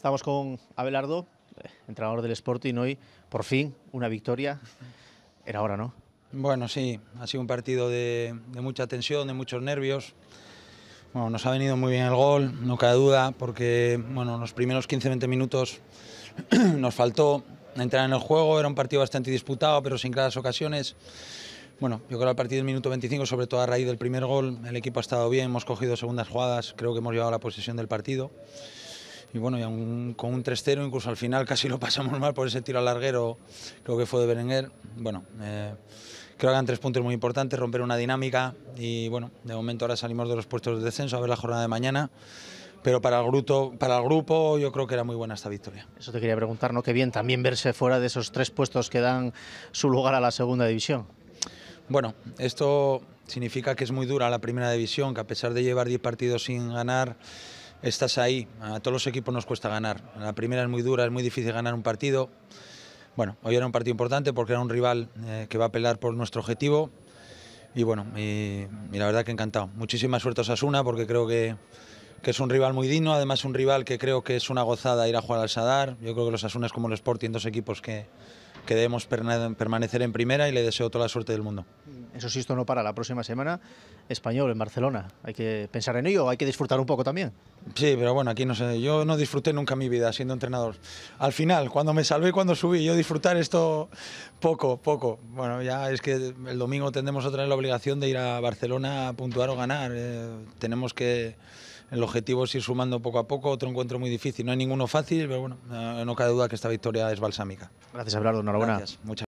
Estamos con Abelardo, eh, entrenador del Sporting hoy. Por fin, una victoria. Era hora, ¿no? Bueno, sí, ha sido un partido de, mucha tensión, de muchos nervios. Bueno, nos ha venido muy bien el gol, no cabe duda, porque bueno, los primeros 15-20 minutos nos faltó entrar en el juego. Era un partido bastante disputado, pero sin claras ocasiones. Bueno, yo creo que a partido del minuto 25, sobre todo a raíz del primer gol, el equipo ha estado bien, hemos cogido segundas jugadas, creo que hemos llevado la posesión del partido y bueno, con un 3-0, incluso al final casi lo pasamos mal por ese tiro al larguero, creo que fue de Berenguer. Bueno, eh, creo que eran tres puntos muy importantes, romper una dinámica y bueno, de momento ahora salimos de los puestos de descenso a ver la jornada de mañana. Pero para el, grupo, para el grupo yo creo que era muy buena esta victoria. Eso te quería preguntar, ¿no? Qué bien también verse fuera de esos tres puestos que dan su lugar a la segunda división. Bueno, esto significa que es muy dura la primera división, que a pesar de llevar 10 partidos sin ganar, estás ahí. A todos los equipos nos cuesta ganar. La primera es muy dura, es muy difícil ganar un partido. Bueno, hoy era un partido importante porque era un rival eh, que va a pelear por nuestro objetivo. Y bueno, y, la verdad que encantado. Muchísimas suerte a Sasuna porque creo que que es un rival muy digno, además un rival que creo que es una gozada ir a jugar al Sadar. Yo creo que los Asunas como el Sporting, dos equipos que, que debemos permanecer en primera y le deseo toda la suerte del mundo. Eso sí, esto no para la próxima semana. Español en Barcelona. Hay que pensar en ello, hay que disfrutar un poco también. Sí, pero bueno, aquí no sé. Yo no disfruté nunca mi vida siendo entrenador. Al final, cuando me salvé, cuando subí, yo disfrutar esto poco, poco. Bueno, ya es que el domingo tendremos otra vez la obligación de ir a Barcelona a puntuar o ganar. Eh, tenemos que el objetivo es ir sumando poco a poco. Otro encuentro muy difícil, no hay ninguno fácil, pero bueno, eh, no cabe duda que esta victoria es balsámica. Gracias, Abelardo. Enhorabuena. Gracias, muchas